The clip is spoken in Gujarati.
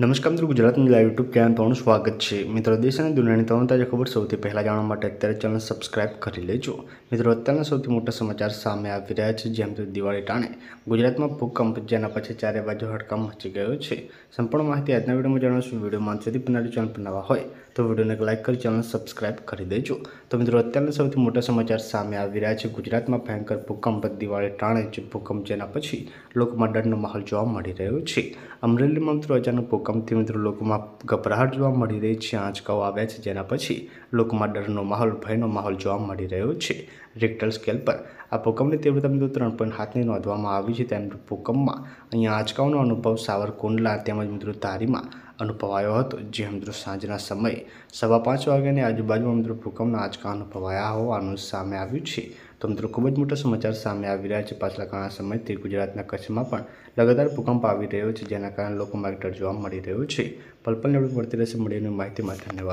નમસ્કાર મિત્રો ગુજરાતની લાઈવ યુટ્યુબ ચેનલ તમારું સ્વાગત છે મિત્રો દેશ અને દુનિયાની તમામ તાજા ખબર સૌથી પહેલાં જાણવા માટે અત્યારે ચેનલ સબસ્ક્રાઇબ કરી લેજો મિત્રો અત્યારના સૌથી મોટા સમાચાર સામે આવી રહ્યા છે જેમ કે દિવાળી ટાણે ગુજરાતમાં ભૂકંપ જેના પછી ચારે બાજુ હડકામ મચી ગયો છે સંપૂર્ણ માહિતી આજના વિડીયોમાં જણાવશું વિડીયોમાં સુધી બનાવી ચેનલ પર નવા હોય તો વિડીયોને લાઇક કરી ચેનલ સબસ્ક્રાઇબ કરી દેજો તો મિત્રો અત્યારના સૌથી મોટા સમાચાર સામે આવી રહ્યા છે ગુજરાતમાં ભયંકર ભૂકંપ દિવાળી ટાણે ભૂકંપ જેના પછી લોકોમાં ડરનો માહોલ જોવા મળી રહ્યો છે અમરેલીમાં મિત્રો અચાનક ભૂકંપથી મિત્રો લોકોમાં ગભરાહટ જોવા મળી રહી છે આંચકાઓ આવ્યા છે જેના પછી લોકોમાં ડરનો માહોલ ભયનો માહોલ જોવા મળી રહ્યો છે રિક્ટર સ્કેલ પર આ ભૂકંપની તીવ્રતા મિત્રો ત્રણ પોઈન્ટ સાતની નોંધવામાં આવી છે તેમ ભૂકંપમાં અહીંયા આંચકાઓનો અનુભવ સાવરકુંડલા તેમજ મિત્રો તારીમાં અનુભવાયો હતો જે હમદરો સાંજના સમયે સવા પાંચ વાગ્યાની આજુબાજુ હમદરો ભૂકંપના આંચકા અનુભવાયા હોવાનું સામે આવ્યું છે તો મિત્રો ખૂબ જ મોટો સમાચાર સામે આવી રહ્યા છે પાછલા ઘણા સમયથી ગુજરાતના કચ્છમાં પણ લગાતાર ભૂકંપ આવી રહ્યો છે જેના કારણે લોકો એક જોવા મળી રહ્યો છે પલપલ નેવડું પડતી રહેશે મળીને માહિતી માટે ધન્યવાદ